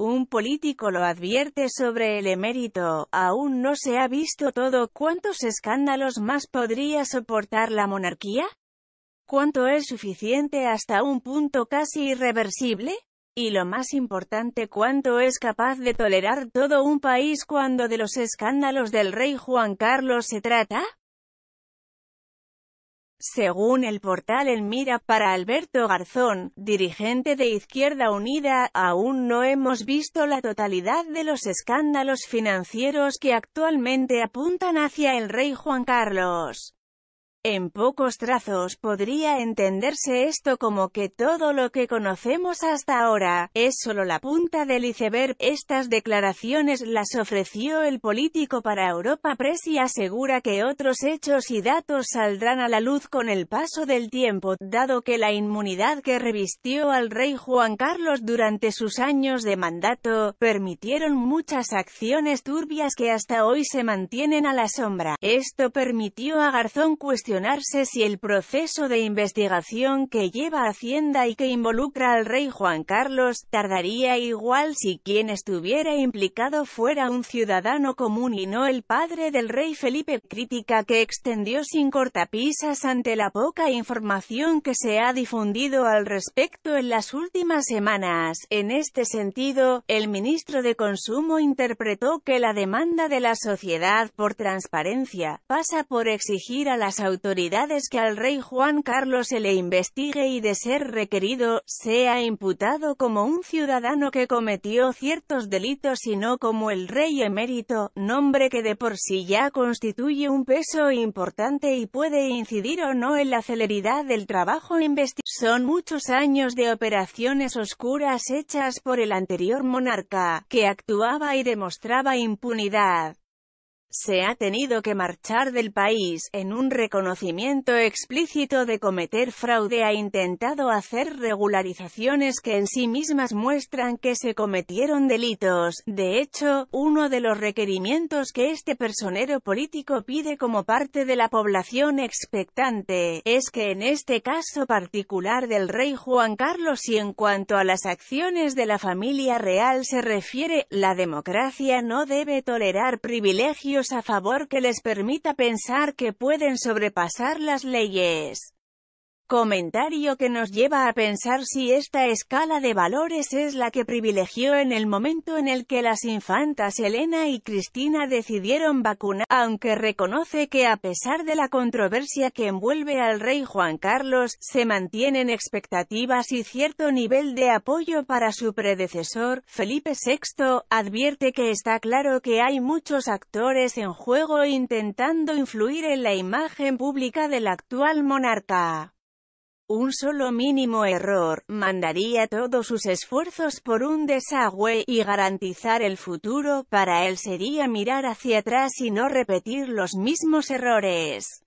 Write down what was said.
Un político lo advierte sobre el emérito, aún no se ha visto todo, ¿cuántos escándalos más podría soportar la monarquía? ¿Cuánto es suficiente hasta un punto casi irreversible? Y lo más importante, ¿cuánto es capaz de tolerar todo un país cuando de los escándalos del rey Juan Carlos se trata? Según el portal El Mira, para Alberto Garzón, dirigente de Izquierda Unida, aún no hemos visto la totalidad de los escándalos financieros que actualmente apuntan hacia el rey Juan Carlos. En pocos trazos podría entenderse esto como que todo lo que conocemos hasta ahora, es solo la punta del iceberg. Estas declaraciones las ofreció el político para Europa Press y asegura que otros hechos y datos saldrán a la luz con el paso del tiempo, dado que la inmunidad que revistió al rey Juan Carlos durante sus años de mandato, permitieron muchas acciones turbias que hasta hoy se mantienen a la sombra. Esto permitió a Garzón cuestionar si el proceso de investigación que lleva Hacienda y que involucra al rey Juan Carlos, tardaría igual si quien estuviera implicado fuera un ciudadano común y no el padre del rey Felipe, crítica que extendió sin cortapisas ante la poca información que se ha difundido al respecto en las últimas semanas. En este sentido, el ministro de Consumo interpretó que la demanda de la sociedad por transparencia, pasa por exigir a las autoridades autoridades que al rey Juan Carlos se le investigue y de ser requerido, sea imputado como un ciudadano que cometió ciertos delitos y no como el rey emérito, nombre que de por sí ya constituye un peso importante y puede incidir o no en la celeridad del trabajo investigado. Son muchos años de operaciones oscuras hechas por el anterior monarca, que actuaba y demostraba impunidad se ha tenido que marchar del país, en un reconocimiento explícito de cometer fraude ha intentado hacer regularizaciones que en sí mismas muestran que se cometieron delitos. De hecho, uno de los requerimientos que este personero político pide como parte de la población expectante, es que en este caso particular del rey Juan Carlos y en cuanto a las acciones de la familia real se refiere, la democracia no debe tolerar privilegios a favor que les permita pensar que pueden sobrepasar las leyes. Comentario que nos lleva a pensar si esta escala de valores es la que privilegió en el momento en el que las infantas Elena y Cristina decidieron vacunar, aunque reconoce que a pesar de la controversia que envuelve al rey Juan Carlos, se mantienen expectativas y cierto nivel de apoyo para su predecesor, Felipe VI, advierte que está claro que hay muchos actores en juego intentando influir en la imagen pública del actual monarca. Un solo mínimo error, mandaría todos sus esfuerzos por un desagüe, y garantizar el futuro, para él sería mirar hacia atrás y no repetir los mismos errores.